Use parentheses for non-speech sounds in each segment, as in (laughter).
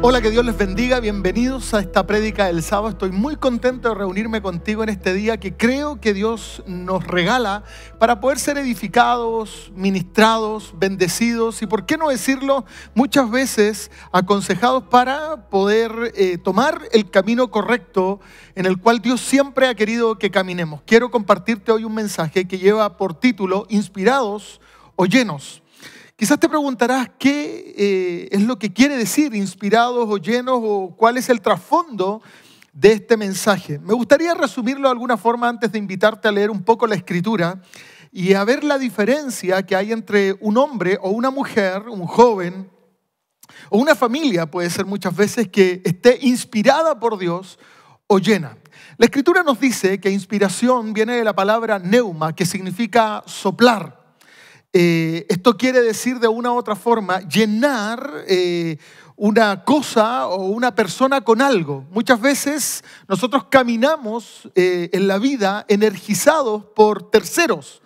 Hola, que Dios les bendiga. Bienvenidos a esta prédica del sábado. Estoy muy contento de reunirme contigo en este día que creo que Dios nos regala para poder ser edificados, ministrados, bendecidos y, por qué no decirlo, muchas veces aconsejados para poder eh, tomar el camino correcto en el cual Dios siempre ha querido que caminemos. Quiero compartirte hoy un mensaje que lleva por título Inspirados o llenos. Quizás te preguntarás qué eh, es lo que quiere decir inspirados o llenos o cuál es el trasfondo de este mensaje. Me gustaría resumirlo de alguna forma antes de invitarte a leer un poco la escritura y a ver la diferencia que hay entre un hombre o una mujer, un joven o una familia, puede ser muchas veces, que esté inspirada por Dios o llena. La escritura nos dice que inspiración viene de la palabra neuma, que significa soplar. Eh, esto quiere decir de una u otra forma llenar eh, una cosa o una persona con algo. Muchas veces nosotros caminamos eh, en la vida energizados por terceros.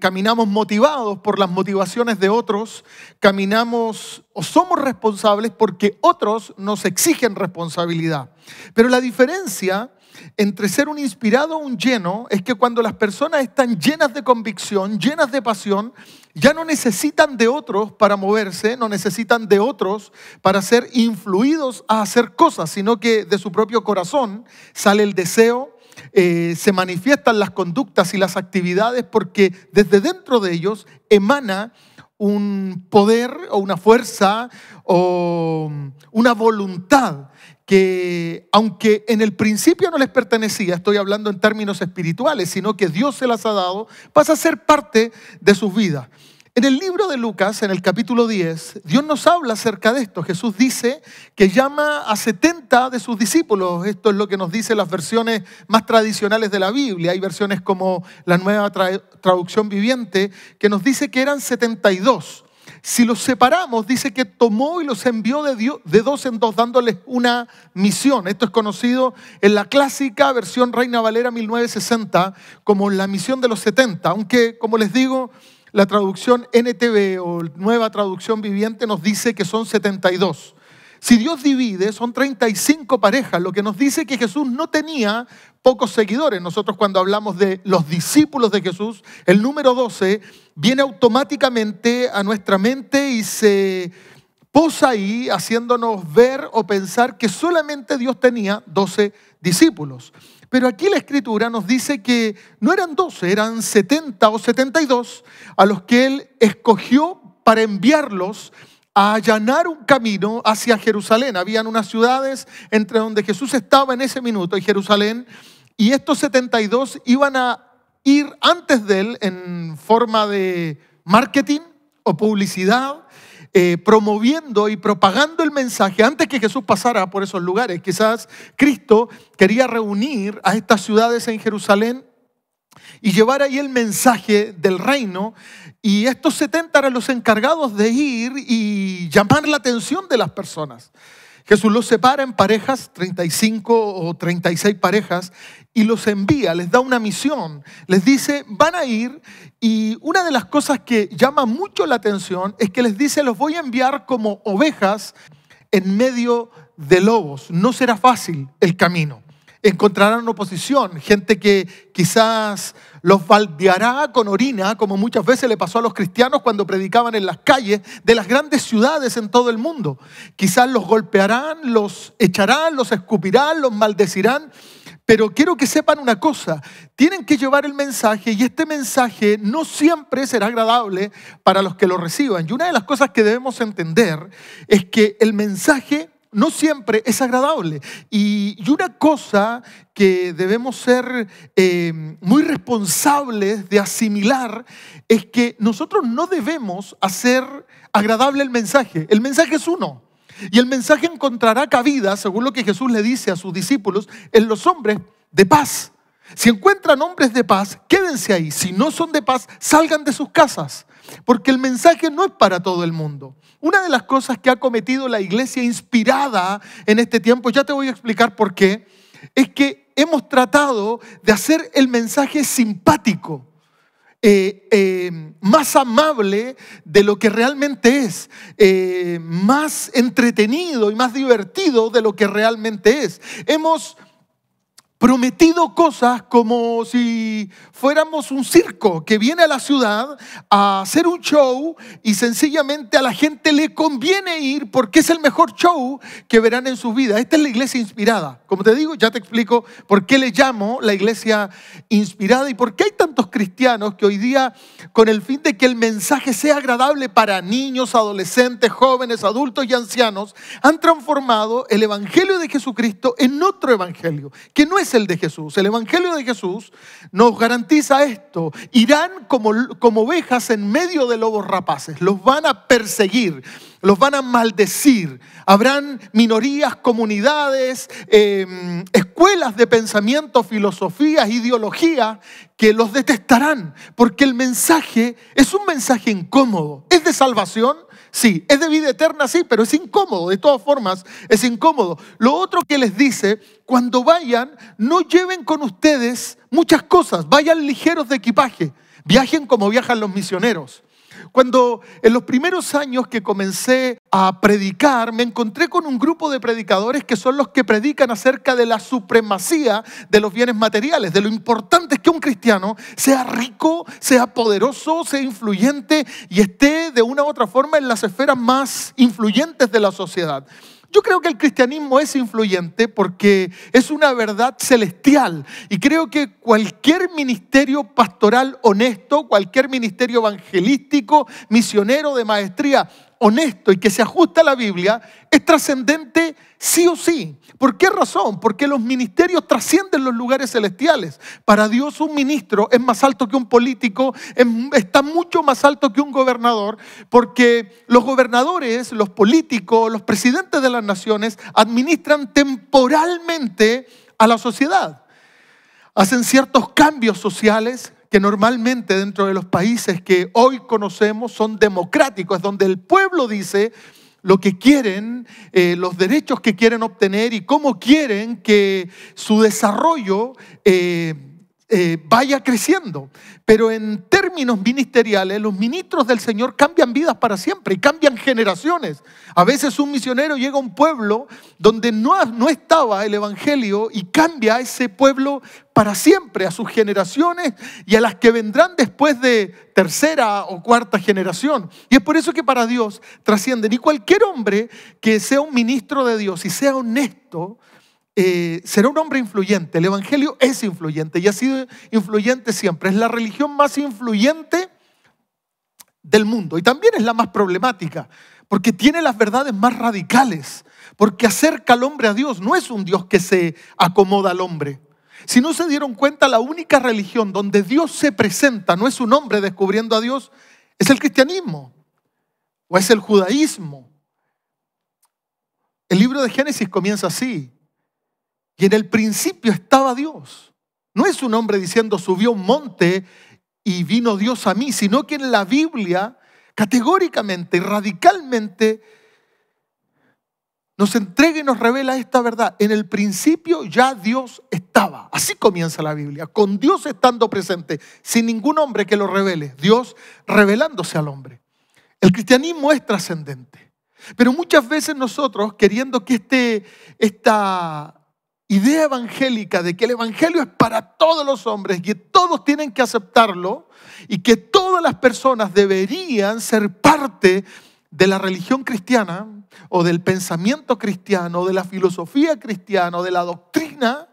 caminamos motivados por las motivaciones de otros, caminamos o somos responsables porque otros nos exigen responsabilidad. Pero la diferencia entre ser un inspirado o un lleno es que cuando las personas están llenas de convicción, llenas de pasión, ya no necesitan de otros para moverse, no necesitan de otros para ser influidos a hacer cosas, sino que de su propio corazón sale el deseo, eh, se manifiestan las conductas y las actividades porque desde dentro de ellos emana un poder o una fuerza o una voluntad que aunque en el principio no les pertenecía, estoy hablando en términos espirituales, sino que Dios se las ha dado, pasa a ser parte de sus vidas. En el libro de Lucas, en el capítulo 10, Dios nos habla acerca de esto. Jesús dice que llama a 70 de sus discípulos. Esto es lo que nos dicen las versiones más tradicionales de la Biblia. Hay versiones como la nueva traducción viviente que nos dice que eran 72. Si los separamos, dice que tomó y los envió de, Dios, de dos en dos, dándoles una misión. Esto es conocido en la clásica versión Reina Valera 1960 como la misión de los 70, aunque, como les digo, la traducción NTV o nueva traducción viviente nos dice que son 72. Si Dios divide, son 35 parejas, lo que nos dice que Jesús no tenía pocos seguidores. Nosotros cuando hablamos de los discípulos de Jesús, el número 12 viene automáticamente a nuestra mente y se posa ahí haciéndonos ver o pensar que solamente Dios tenía 12 discípulos. Pero aquí la escritura nos dice que no eran 12, eran 70 o 72 a los que Él escogió para enviarlos a allanar un camino hacia Jerusalén. Habían unas ciudades entre donde Jesús estaba en ese minuto y Jerusalén, y estos 72 iban a ir antes de él en forma de marketing o publicidad, eh, promoviendo y propagando el mensaje antes que Jesús pasara por esos lugares. Quizás Cristo quería reunir a estas ciudades en Jerusalén y llevar ahí el mensaje del reino. Y estos 70 eran los encargados de ir y llamar la atención de las personas. Jesús los separa en parejas, 35 o 36 parejas, y los envía, les da una misión, les dice, van a ir, y una de las cosas que llama mucho la atención es que les dice, los voy a enviar como ovejas en medio de lobos, no será fácil el camino encontrarán oposición, gente que quizás los baldeará con orina, como muchas veces le pasó a los cristianos cuando predicaban en las calles de las grandes ciudades en todo el mundo. Quizás los golpearán, los echarán, los escupirán, los maldecirán. Pero quiero que sepan una cosa, tienen que llevar el mensaje y este mensaje no siempre será agradable para los que lo reciban. Y una de las cosas que debemos entender es que el mensaje no siempre es agradable. Y, una cosa que debemos ser eh, muy responsables de asimilar es que nosotros no debemos hacer agradable el mensaje. El mensaje es uno. Y el mensaje encontrará cabida, según lo que Jesús le dice a sus discípulos, en los hombres de paz. Si encuentran hombres de paz, quédense ahí. Si no son de paz, salgan de sus casas porque el mensaje no es para todo el mundo. Una de las cosas que ha cometido la iglesia inspirada en este tiempo, ya te voy a explicar por qué, es que hemos tratado de hacer el mensaje simpático. Eh, eh, más amable de lo que realmente es, eh, más entretenido y más divertido de lo que realmente es. Hemos prometido cosas como si fuéramos un circo que viene a la ciudad a hacer un show y sencillamente a la gente le conviene ir porque es el mejor show que verán en su vida Esta es la iglesia inspirada. Como te digo, ya te explico por qué le llamo la iglesia inspirada y por qué hay tantos cristianos que hoy día, con el fin de que el mensaje sea agradable para niños, adolescentes, jóvenes, adultos y ancianos, han transformado el Evangelio de Jesucristo en otro Evangelio, que no es el de Jesús. El Evangelio de Jesús nos garantiza esto. Irán como, como ovejas en medio de lobos rapaces. Los van a perseguir, los van a maldecir. Habrán minorías, comunidades, em, escuelas de pensamiento, filosofías, ideología que los detestarán. Porque el mensaje es un mensaje incómodo. Es de salvación, Sí, es de vida eterna, sí, pero es incómodo, de todas formas, es incómodo. Lo otro que les dice, cuando vayan, no lleven con ustedes muchas cosas, vayan ligeros de equipaje, viajen como viajan los misioneros. Cuando en los primeros años que comencé a predicar, me encontré con un grupo de predicadores que son los que predican acerca de la supremacía de los bienes materiales, de lo importante es que un cristiano sea rico, sea poderoso, sea influyente y esté de una u otra forma en las esferas más influyentes de la sociedad. Yo creo que el cristianismo es influyente porque es una verdad celestial y creo que cualquier ministerio pastoral honesto, cualquier ministerio evangelístico, misionero de maestría, honesto y que se ajusta a la Biblia es trascendente sí o sí. ¿Por qué razón? Porque los ministerios trascienden los lugares celestiales. Para Dios un ministro es más alto que un político, em, está mucho más alto que un gobernador, porque los gobernadores, los políticos, los presidentes de las naciones administran temporalmente a la sociedad. Hacen ciertos cambios sociales, normalmente dentro de los países que hoy conocemos son democráticos, donde el pueblo dice lo que quieren, eh, los derechos que quieren obtener y cómo quieren que su desarrollo eh, eh, vaya creciendo. Pero en términos ministeriales, los ministros del Señor cambian vidas para siempre y cambian generaciones. A veces un misionero llega a un pueblo donde no, no estaba el Evangelio y cambia a ese pueblo para siempre, a sus generaciones y a las que vendrán después de tercera o cuarta generación. Y es por eso que para Dios trascienden. Y cualquier hombre que sea un ministro de Dios y sea honesto, eh, será un hombre influyente. El Evangelio es influyente y ha sido influyente siempre. Es la religión más influyente del mundo y también es la más problemática porque tiene las verdades más radicales, porque acerca al hombre a Dios. No es un Dios que se acomoda al hombre. Si no se dieron cuenta, la única religión donde Dios se presenta no es un hombre descubriendo a Dios, es el cristianismo o es el judaísmo. El libro de Génesis comienza así. Y en el principio estaba Dios. No es un hombre diciendo subió un monte y vino Dios a mí, sino que en la Biblia categóricamente y radicalmente nos entrega y nos revela esta verdad. En el principio ya Dios estaba. Así comienza la Biblia, con Dios estando presente, sin ningún hombre que lo revele, Dios revelándose al hombre. El cristianismo es trascendente, pero muchas veces nosotros, queriendo que este, esta idea evangélica de que el Evangelio es para todos los hombres, que todos tienen que aceptarlo y que todas las personas deberían ser parte de la religión cristiana o del pensamiento cristiano, o de la filosofía cristiana, o de la doctrina,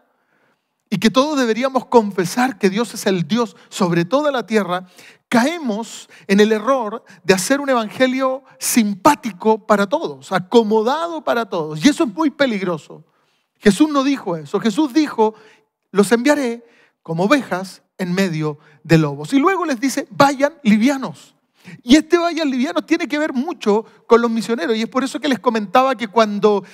y que todos deberíamos confesar que Dios es el Dios sobre toda la tierra, caemos en el error de hacer un evangelio simpático para todos, acomodado para todos. Y eso es muy peligroso. Jesús no dijo eso. Jesús dijo, los enviaré como ovejas en medio de lobos. Y luego les dice, vayan livianos. Y este vayan livianos tiene que ver mucho con los misioneros. Y es por eso que les comentaba que cuando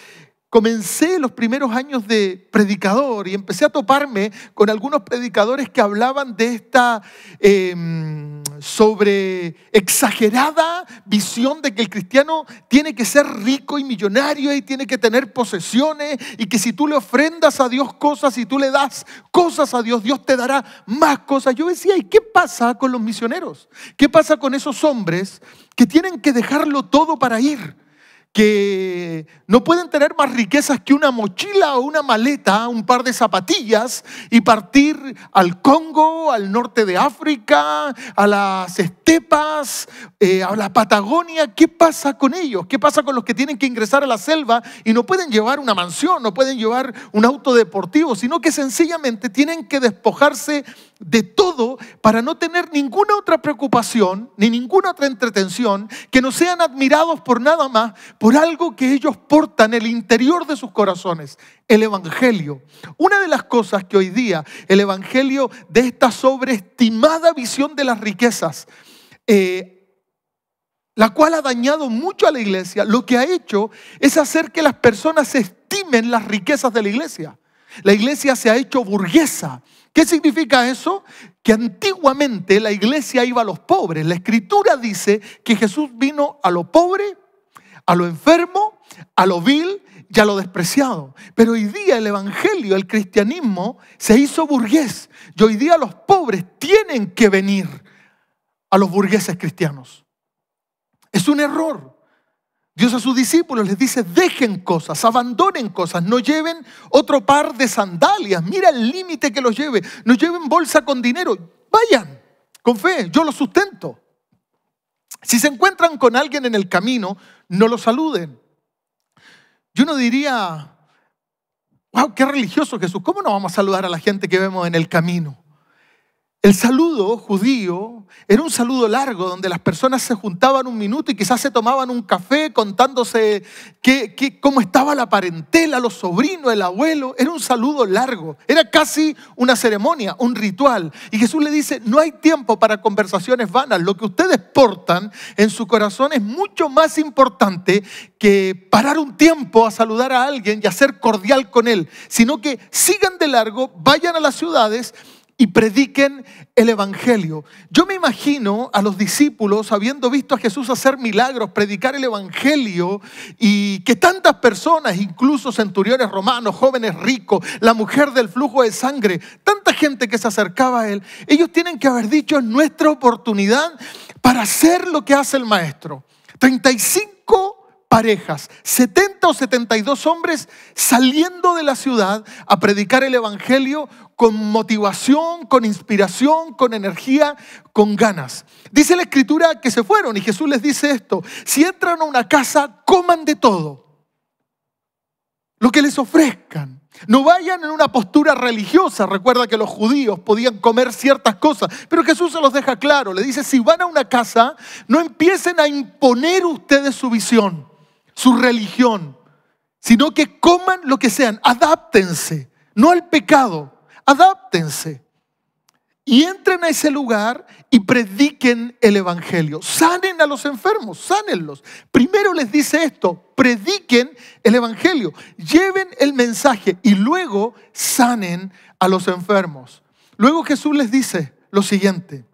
comencé los primeros años de predicador y empecé a toparme con algunos predicadores que hablaban de esta... Em, sobre exagerada visión de que el cristiano tiene que ser rico y millonario y tiene que tener posesiones y que si tú le ofrendas a Dios cosas y tú le das cosas a Dios, Dios te dará más cosas. Yo decía, ¿y qué pasa con los misioneros? ¿Qué pasa con esos hombres que tienen que dejarlo todo para ir? que no pueden tener más riquezas que una mochila o una maleta, un par de zapatillas y partir al Congo, al norte de África, a las estepas, eh, a la Patagonia. ¿Qué pasa con ellos? ¿Qué pasa con los que tienen que ingresar a la selva y no pueden llevar una mansión, no pueden llevar un auto deportivo, sino que sencillamente tienen que despojarse de todo para no tener ninguna otra preocupación ni ninguna otra entretención, que no sean admirados por nada más, por algo que ellos portan en el interior de sus corazones, el Evangelio. Una de las cosas que hoy día el Evangelio de esta sobreestimada visión de las riquezas, eh, la cual ha dañado mucho a la iglesia, lo que ha hecho es hacer que las personas estimen las riquezas de la iglesia. La iglesia se ha hecho burguesa ¿Qué significa eso? Que antiguamente la iglesia iba a los pobres. La escritura dice que Jesús vino a lo pobre, a lo enfermo, a lo vil y a lo despreciado. Pero hoy día el evangelio, el cristianismo, se hizo burgués. Y hoy día los pobres tienen que venir a los burgueses cristianos. Es un error. Dios a sus discípulos les dice, dejen cosas, abandonen cosas, no lleven otro par de sandalias, mira el límite que los lleve, no lleven bolsa con dinero, vayan con fe, yo los sustento. Si se encuentran con alguien en el camino, no lo saluden. Yo no diría, wow, qué religioso Jesús, ¿cómo no vamos a saludar a la gente que vemos en el camino? El saludo judío era un saludo largo donde las personas se juntaban un minuto y quizás se tomaban un café contándose cómo estaba la parentela, los sobrinos, el abuelo. Era un saludo largo, era casi una ceremonia, un ritual. Y Jesús le dice, no hay tiempo para conversaciones vanas. Lo que ustedes portan en su corazón es mucho más importante que parar un tiempo a saludar a alguien y a ser cordial con él, sino que sigan de largo, vayan a las ciudades y prediquen el Evangelio. Yo me imagino a los discípulos, habiendo visto a Jesús hacer milagros, predicar el Evangelio, y que tantas personas, incluso centuriones romanos, jóvenes ricos, la mujer del flujo de sangre, tanta gente que se acercaba a él, ellos tienen que haber dicho, es nuestra oportunidad para hacer lo que hace el Maestro. 35 parejas, 70 o 72 hombres saliendo de la ciudad a predicar el Evangelio con motivación, con inspiración, con energía, con ganas. Dice la escritura que se fueron y Jesús les dice esto, si entran a una casa, coman de todo, lo que les ofrezcan. No vayan en una postura religiosa. Recuerda que los judíos podían comer ciertas cosas, pero Jesús se los deja claro. Le dice, si van a una casa, no empiecen a imponer ustedes su visión su religión, sino que coman lo que sean, adáptense, no al pecado, adáptense. Y entren a ese lugar y prediquen el Evangelio. Sanen a los enfermos, sánenlos. Primero les dice esto, prediquen el Evangelio, lleven el mensaje y luego sanen a los enfermos. Luego Jesús les dice lo siguiente,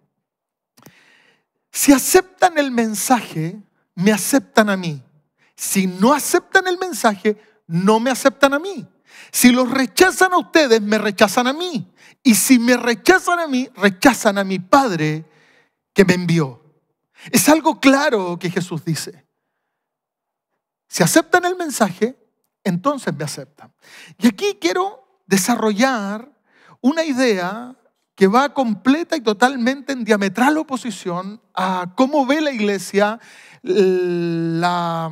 si aceptan el mensaje, me aceptan a mí. Si no aceptan el mensaje, no me aceptan a mí. Si los rechazan a ustedes, me rechazan a mí. Y si me rechazan a mí, rechazan a mi Padre que me envió. Es algo claro que Jesús dice. Si aceptan el mensaje, entonces me aceptan. Y aquí quiero desarrollar una idea que va completa y totalmente en diametral oposición a cómo ve la iglesia la,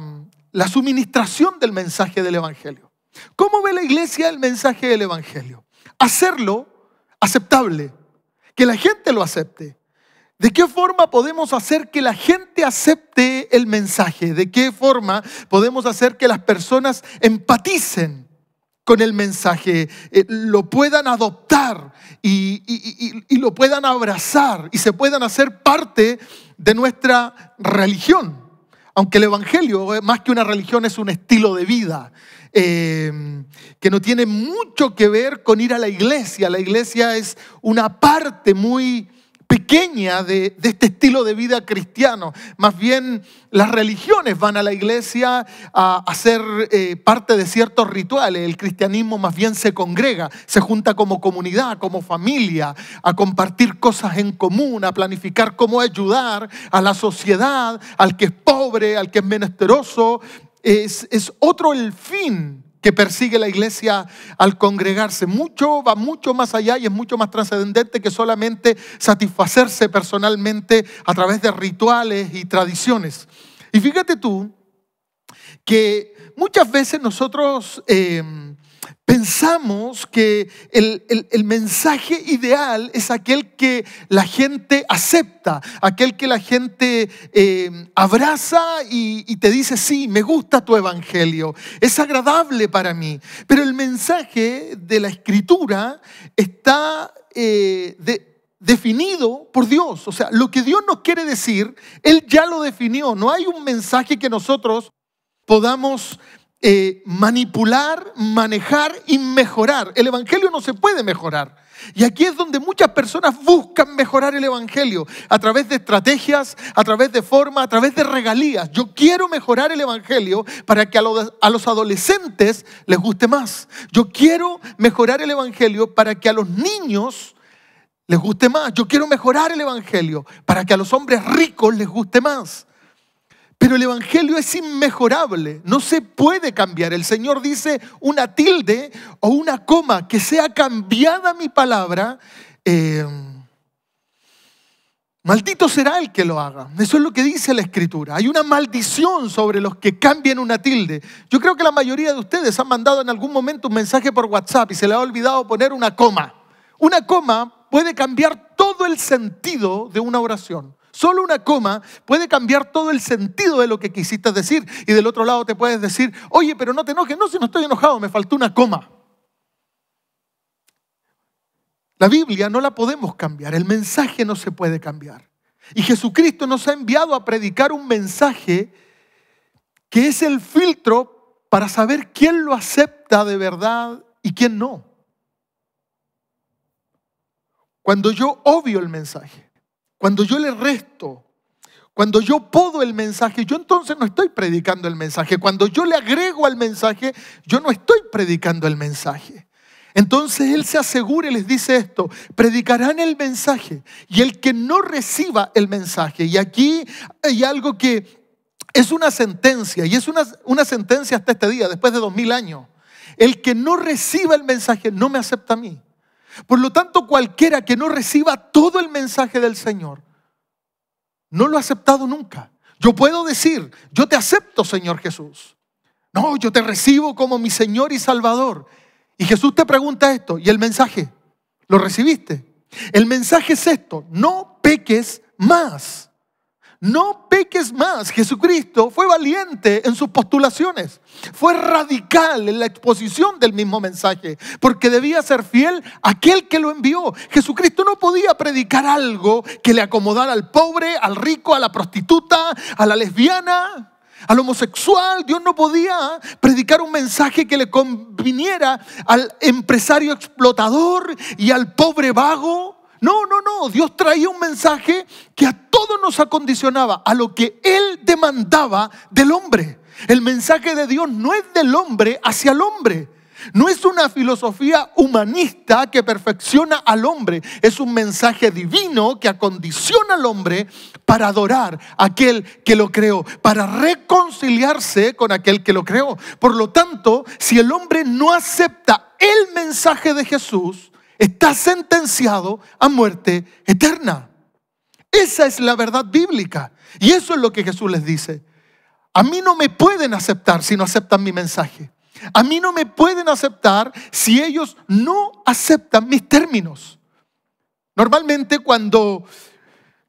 suministración del mensaje del Evangelio. ¿Cómo ve la iglesia el mensaje del Evangelio? Hacerlo aceptable, que la gente lo acepte. ¿De qué forma podemos hacer que la gente acepte el mensaje? ¿De qué forma podemos hacer que las personas empaticen con el mensaje, eh, lo puedan adoptar y lo puedan abrazar y se puedan hacer parte de nuestra religión? Aunque el Evangelio, eh, más que una religión, es un estilo de vida, eh, que no tiene mucho que ver con ir a la iglesia. La iglesia es una parte muy pequeña de, este estilo de vida cristiano. Más bien las religiones van a la iglesia a, hacer ser eh, parte de ciertos rituales. El cristianismo más bien se congrega, se junta como comunidad, como familia, a compartir cosas en común, a planificar cómo ayudar a la sociedad, al que es pobre, al que es menesteroso. Es, es otro el fin que persigue la iglesia al congregarse. Mucho va mucho más allá y es mucho más trascendente que solamente satisfacerse personalmente a través de rituales y tradiciones. Y fíjate tú que muchas veces nosotros... Eh, Pensamos que el, mensaje ideal es aquel que la gente acepta, aquel que la gente eh, abraza y, te dice, sí, me gusta tu evangelio, es agradable para mí. Pero el mensaje de la escritura está eh, definido por Dios. O sea, lo que Dios nos quiere decir, Él ya lo definió. No hay un mensaje que nosotros podamos eh, manipular, manejar y mejorar. El Evangelio no se puede mejorar. Y aquí es donde muchas personas buscan mejorar el Evangelio, a través de estrategias, a través de formas, a través de regalías. Yo quiero mejorar el Evangelio para que los, a los, adolescentes les guste más. Yo quiero mejorar el Evangelio para que a los niños les guste más. Yo quiero mejorar el Evangelio para que a los hombres ricos les guste más. Pero el Evangelio es inmejorable, no se puede cambiar. El Señor dice una tilde o una coma, que sea cambiada mi palabra. Eh, maldito será el que lo haga. Eso es lo que dice la escritura. Hay una maldición sobre los que cambien una tilde. Yo creo que la mayoría de ustedes han mandado en algún momento un mensaje por WhatsApp y se le ha olvidado poner una coma. Una coma puede cambiar todo el sentido de una oración. Solo una coma puede cambiar todo el sentido de lo que quisiste decir. Y del otro lado te puedes decir, oye, pero no te enojes. No, si no estoy enojado, me faltó una coma. La Biblia no la podemos cambiar, el mensaje no se puede cambiar. Y Jesucristo nos ha enviado a predicar un mensaje que es el filtro para saber quién lo acepta de verdad y quién no. Cuando yo obvio el mensaje, cuando yo le resto, cuando yo podo el mensaje, yo entonces no estoy predicando el mensaje. Cuando yo le agrego al mensaje, yo no estoy predicando el mensaje. Entonces Él se asegura y les dice esto, predicarán el mensaje y el que no reciba el mensaje. Y aquí hay algo que es una sentencia y es una, una sentencia hasta este día, después de dos mil años. El que no reciba el mensaje no me acepta a mí. Por lo tanto, cualquiera que no reciba todo el mensaje del Señor, no lo ha aceptado nunca. Yo puedo decir, yo te acepto, Señor Jesús. No, yo te recibo como mi Señor y Salvador. Y Jesús te pregunta esto, ¿y el mensaje? ¿Lo recibiste? El mensaje es esto, no peques más no peques más. Jesucristo fue valiente en sus postulaciones, fue radical en la exposición del mismo mensaje, porque debía ser fiel a aquel que lo envió. Jesucristo no podía predicar algo que le acomodara al pobre, al rico, a la prostituta, a la lesbiana, al homosexual. Dios no podía predicar un mensaje que le conviniera al empresario explotador y al pobre vago. No, no, no. Dios traía un mensaje que a todos nos acondicionaba, a lo que Él demandaba del hombre. El mensaje de Dios no es del hombre hacia el hombre. No es una filosofía humanista que perfecciona al hombre, es un mensaje divino que acondiciona al hombre para adorar a aquel que lo creó, para reconciliarse con aquel que lo creó. Por lo tanto, si el hombre no acepta el mensaje de Jesús, está sentenciado a muerte eterna. Esa es la verdad bíblica. Y eso es lo que Jesús les dice. A mí no me pueden aceptar si no aceptan mi mensaje. A mí no me pueden aceptar si ellos no aceptan mis términos. Normalmente cuando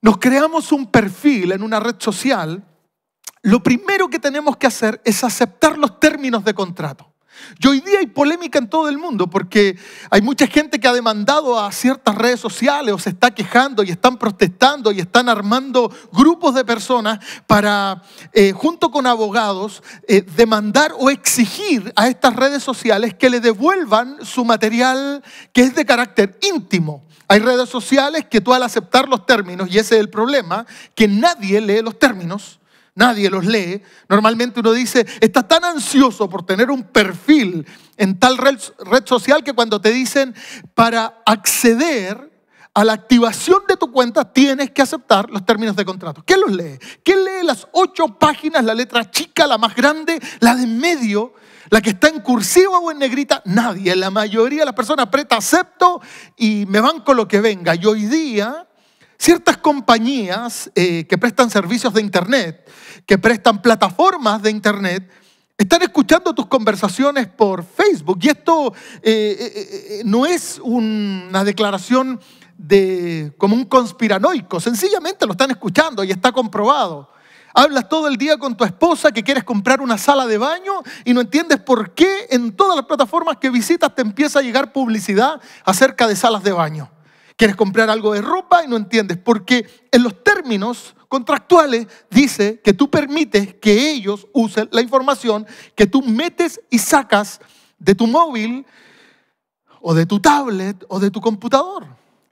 nos creamos un perfil en una red social, lo primero que tenemos que hacer es aceptar los términos de contrato. Y hoy día hay polémica en todo el mundo porque hay mucha gente que ha demandado a ciertas redes sociales o se está quejando y están protestando y están armando grupos de personas para, eh, junto con abogados, eh, demandar o exigir a estas redes sociales que le devuelvan su material que es de carácter íntimo. Hay redes sociales que tú al aceptar los términos, y ese es el problema, que nadie lee los términos nadie los lee, normalmente uno dice, estás tan ansioso por tener un perfil en tal red, social que cuando te dicen para acceder a la activación de tu cuenta tienes que aceptar los términos de contrato. ¿Quién los lee? ¿Quién lee las ocho páginas, la letra chica, la más grande, la de medio, la que está en cursiva o en negrita? Nadie. La mayoría de las personas aprieta acepto y me van con lo que venga. Y hoy día Ciertas compañías eh, que prestan servicios de Internet, que prestan plataformas de Internet, están escuchando tus conversaciones por Facebook. Y esto eh, eh, no es una declaración de, como un conspiranoico, sencillamente lo están escuchando y está comprobado. Hablas todo el día con tu esposa que quieres comprar una sala de baño y no entiendes por qué en todas las plataformas que visitas te empieza a llegar publicidad acerca de salas de baño. Quieres comprar algo de ropa y no entiendes, porque en los términos contractuales dice que tú permites que ellos usen la información que tú metes y sacas de tu móvil o de tu tablet o de tu computador.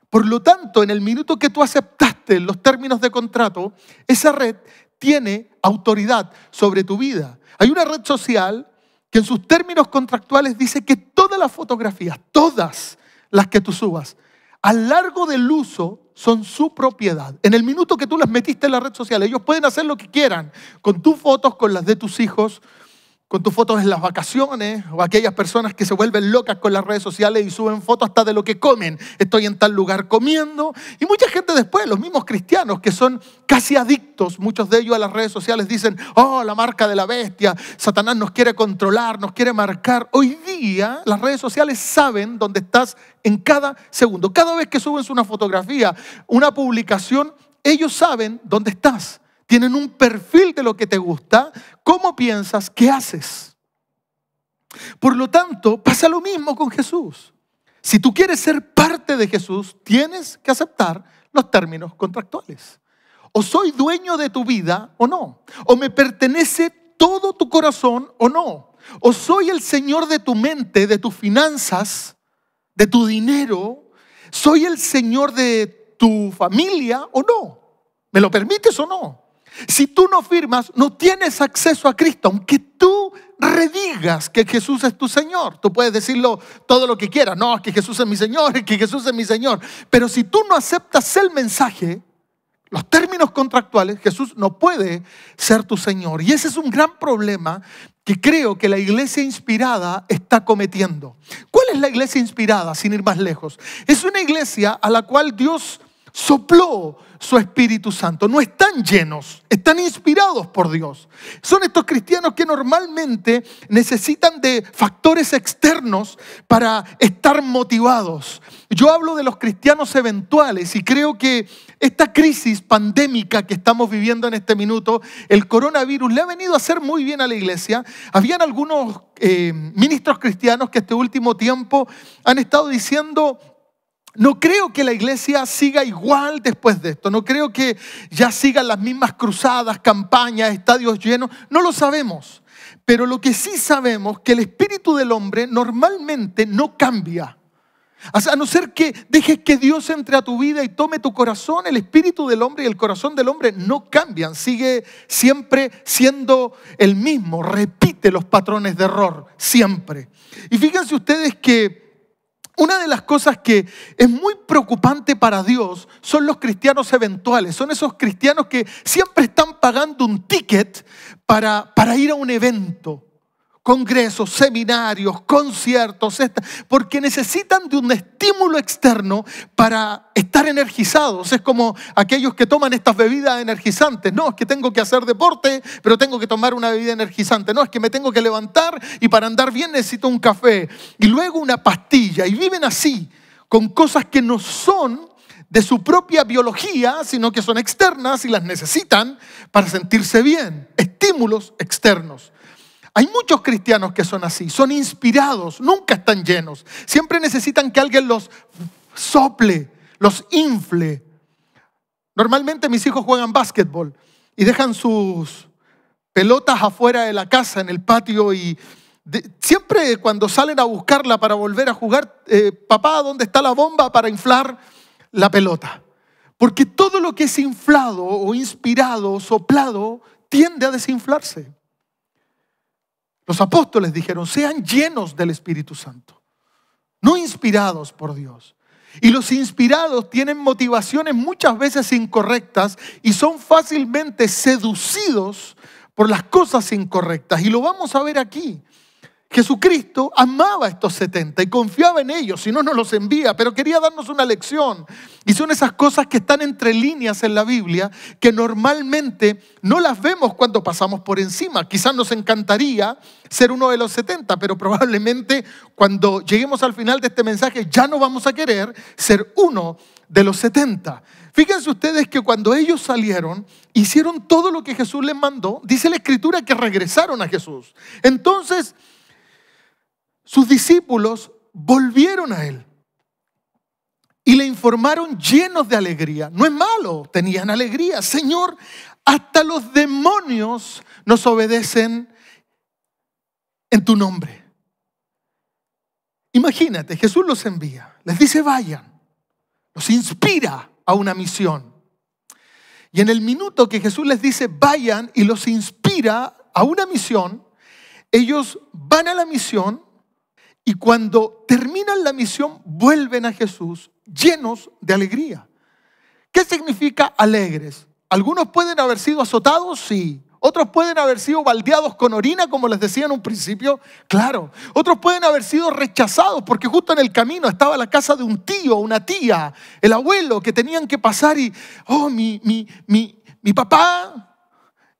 Por lo tanto, en el minuto que tú aceptaste los términos de contrato, esa red tiene autoridad sobre tu vida. Hay una red social que en sus términos contractuales dice que todas las fotografías, todas las que tú subas, a largo del uso son su propiedad. En el minuto que tú las metiste en la red social, ellos pueden hacer lo que quieran con tus fotos, con las de tus hijos, con tus fotos en las vacaciones o aquellas personas que se vuelven locas con las redes sociales y suben fotos hasta de lo que comen. Estoy en tal lugar comiendo. Y mucha gente después, los mismos cristianos que son casi adictos, muchos de ellos a las redes sociales dicen, oh, la marca de la bestia, Satanás nos quiere controlar, nos quiere marcar. Hoy día las redes sociales saben dónde estás en cada segundo. Cada vez que subes una fotografía, una publicación, ellos saben dónde estás tienen un perfil de lo que te gusta, cómo piensas, qué haces. Por lo tanto, pasa lo mismo con Jesús. Si tú quieres ser parte de Jesús, tienes que aceptar los términos contractuales. O soy dueño de tu vida o no. O me pertenece todo tu corazón o no. O soy el Señor de tu mente, de tus finanzas, de tu dinero. Soy el Señor de tu familia o no. ¿Me lo permites o no? Si tú no firmas, no tienes acceso a Cristo, aunque tú redigas que Jesús es tu Señor. Tú puedes decirlo todo lo que quieras, no, que Jesús es mi Señor, (laughs) que Jesús es mi Señor. Pero si tú no aceptas el mensaje, los términos contractuales, Jesús no puede ser tu Señor. Y ese es un gran problema que creo que la iglesia inspirada está cometiendo. ¿Cuál es la iglesia inspirada, sin ir más lejos? Es una iglesia a la cual Dios sopló su Espíritu Santo. No están llenos, están inspirados por Dios. Son estos cristianos que normalmente necesitan de factores externos para estar motivados. Yo hablo de los cristianos eventuales y creo que esta crisis pandémica que estamos viviendo en este minuto, el coronavirus, le ha venido a hacer muy bien a la iglesia. Habían algunos eh, ministros cristianos que este último tiempo han estado diciendo no creo que la iglesia siga igual después de esto. No creo que ya sigan las mismas cruzadas, campañas, estadios llenos. No lo sabemos. Pero lo que sí sabemos que el espíritu del hombre normalmente no cambia. A no ser que dejes que Dios entre a tu vida y tome tu corazón, el espíritu del hombre y el corazón del hombre no cambian, sigue siempre siendo el mismo, repite los patrones de error, siempre. Y fíjense ustedes que una de las cosas que es muy preocupante para Dios son los cristianos eventuales, son esos cristianos que siempre están pagando un ticket para, ir a un evento congresos, seminarios, conciertos, porque necesitan de un estímulo externo para estar energizados. Es como aquellos que toman estas bebidas energizantes. No, es que tengo que hacer deporte, pero tengo que tomar una bebida energizante. No, es que me tengo que levantar y para andar bien necesito un café y luego una pastilla. Y viven así, con cosas que no son de su propia biología, sino que son externas y las necesitan para sentirse bien. Estímulos externos. Hay muchos cristianos que son así, son inspirados, nunca están llenos. Siempre necesitan que alguien los sople, los infle. Normalmente mis hijos juegan básquetbol y dejan sus pelotas afuera de la casa, en el patio y... siempre cuando salen a buscarla para volver a jugar, eh, papá, ¿dónde está la bomba para inflar la pelota? Porque todo lo que es inflado o inspirado, o soplado, tiende a desinflarse. Los apóstoles dijeron, sean llenos del Espíritu Santo, no inspirados por Dios. Y los inspirados tienen motivaciones muchas veces incorrectas y son fácilmente seducidos por las cosas incorrectas. Y lo vamos a ver aquí. Jesucristo amaba a estos 70 y confiaba en ellos, si no, nos los envía, pero quería darnos una lección. Y son esas cosas que están entre líneas en la Biblia que normalmente no las vemos cuando pasamos por encima. Quizás nos encantaría ser uno de los 70, pero probablemente cuando lleguemos al final de este mensaje ya no vamos a querer ser uno de los 70. Fíjense ustedes que cuando ellos salieron, hicieron todo lo que Jesús les mandó. Dice la escritura que regresaron a Jesús. Entonces, sus discípulos volvieron a él y le informaron llenos de alegría. No es malo, tenían alegría. Señor, hasta los demonios nos obedecen en tu nombre. Imagínate, Jesús los envía, les dice vayan, los inspira a una misión. Y en el minuto que Jesús les dice vayan y los inspira a una misión, ellos van a la misión y cuando terminan la misión, vuelven a Jesús llenos de alegría. ¿Qué significa alegres? Algunos pueden haber sido azotados, sí. Otros pueden haber sido baldeados con orina, como les decía en un principio, claro. Otros pueden haber sido rechazados porque justo en el camino estaba la casa de un tío, una tía, el abuelo que tenían que pasar y, oh, mi, mi, mi, mi papá,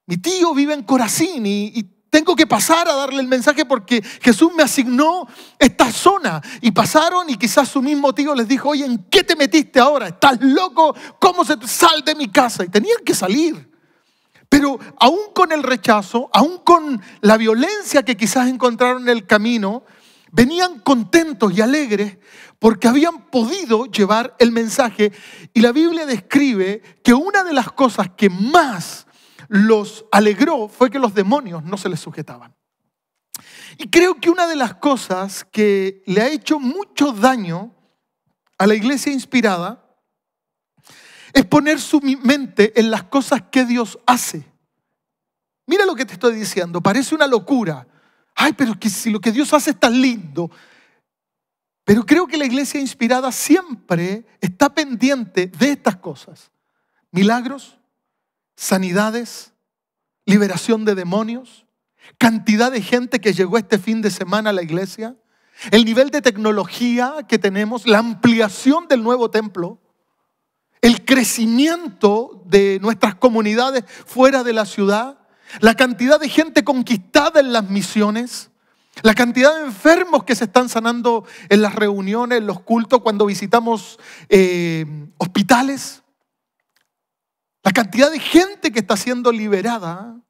mi tío vive en Corazín y tengo que pasar a darle el mensaje porque Jesús me asignó esta zona. Y pasaron y quizás su mismo tío les dijo, oye, ¿en qué te metiste ahora? ¿Estás loco? ¿Cómo se sal de mi casa? Y tenían que salir. Pero aún con el rechazo, aún con la violencia que quizás encontraron en el camino, venían contentos y alegres porque habían podido llevar el mensaje. Y la Biblia describe que una de las cosas que más los alegró fue que los demonios no se les sujetaban. Y creo que una de las cosas que le ha hecho mucho daño a la iglesia inspirada es poner su mente en las cosas que Dios hace. Mira lo que te estoy diciendo, parece una locura. Ay, pero si lo que Dios hace es tan lindo. Pero creo que la iglesia inspirada siempre está pendiente de estas cosas. Milagros, sanidades, liberación de demonios, cantidad de gente que llegó este fin de semana a la iglesia, el nivel de tecnología que tenemos, la ampliación del nuevo templo, el crecimiento de nuestras comunidades fuera de la ciudad, la cantidad de gente conquistada en las misiones, la cantidad de enfermos que se están sanando en las reuniones, en los cultos, cuando visitamos eh, hospitales. La cantidad de gente que está siendo liberada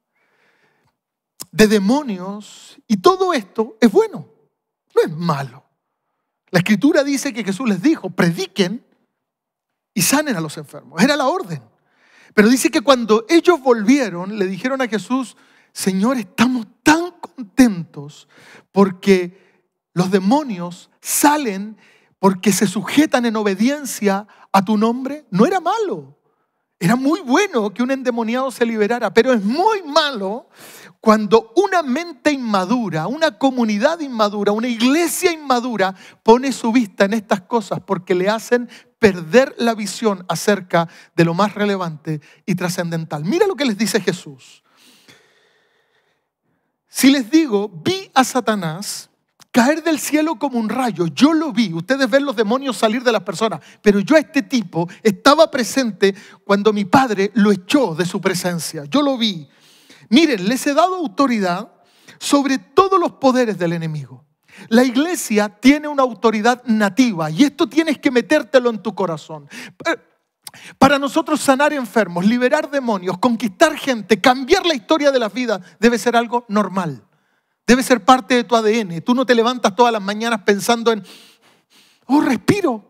de demonios. Y todo esto es bueno, no es malo. La escritura dice que Jesús les dijo, prediquen y sanen a los enfermos. Era la orden. Pero dice que cuando ellos volvieron, le dijeron a Jesús, Señor, estamos tan contentos porque los demonios salen porque se sujetan en obediencia a tu nombre. No era malo. Era muy bueno que un endemoniado se liberara, pero es muy malo cuando una mente inmadura, una comunidad inmadura, una iglesia inmadura pone su vista en estas cosas porque le hacen perder la visión acerca de lo más relevante y trascendental. Mira lo que les dice Jesús. Si les digo, vi a Satanás caer del cielo como un rayo. Yo lo vi, ustedes ven los demonios salir de las personas, pero yo a este tipo estaba presente cuando mi padre lo echó de su presencia. Yo lo vi. Miren, les he dado autoridad sobre todos los poderes del enemigo. La iglesia tiene una autoridad nativa y esto tienes que metértelo en tu corazón. Eh, para nosotros sanar enfermos, liberar demonios, conquistar gente, cambiar la historia de las vidas debe ser algo normal. Debe ser parte de tu ADN. Tú no te levantas todas las mañanas pensando en, oh, respiro,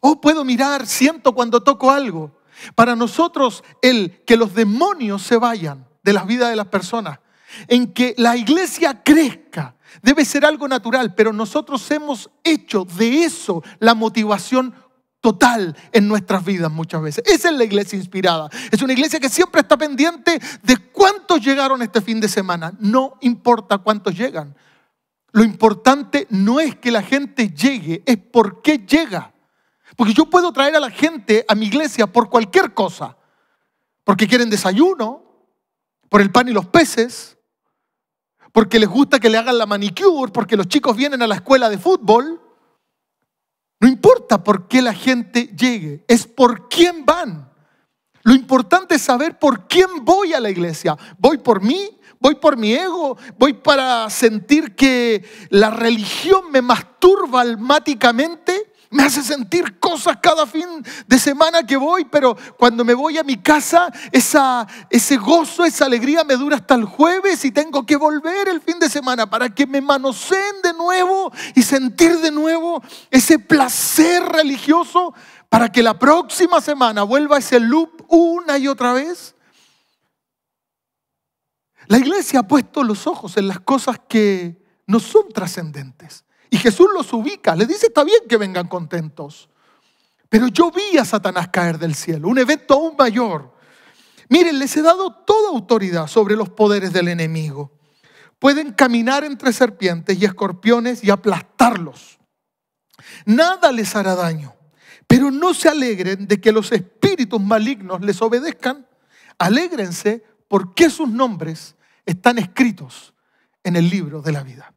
oh, puedo mirar, siento cuando toco algo. Para nosotros, el que los demonios se vayan de las vidas de las personas, en que la iglesia crezca, debe ser algo natural, pero nosotros hemos hecho de eso la motivación total en nuestras vidas muchas veces. Esa es la iglesia inspirada. Es una iglesia que siempre está pendiente de cuántos llegaron este fin de semana. No importa cuántos llegan. Lo importante no es que la gente llegue, es por qué llega. Porque yo puedo traer a la gente a mi iglesia por cualquier cosa. Porque quieren desayuno, por el pan y los peces, porque les gusta que le hagan la manicure, porque los chicos vienen a la escuela de fútbol por qué la gente llegue, es por quién van. Lo importante es saber por quién voy a la iglesia. ¿Voy por mí? ¿Voy por mi ego? ¿Voy para sentir que la religión me masturba almáticamente? Me hace sentir cosas cada fin de semana que voy, pero cuando me voy a mi casa, ese gozo, esa alegría me dura hasta el jueves y tengo que volver el fin de semana para que me manoseen de nuevo y sentir de nuevo ese placer religioso para que la próxima semana vuelva ese loop una y otra vez. La iglesia ha puesto los ojos en las cosas que no son trascendentes. Y Jesús los ubica, le dice, está bien que vengan contentos. Pero yo vi a Satanás caer del cielo, un evento aún mayor. Miren, les he dado toda autoridad sobre los poderes del enemigo. Pueden caminar entre serpientes y escorpiones y aplastarlos. Nada les hará daño, pero no se alegren de que los espíritus malignos les obedezcan. Alégrense porque sus nombres están escritos en el libro de la vida.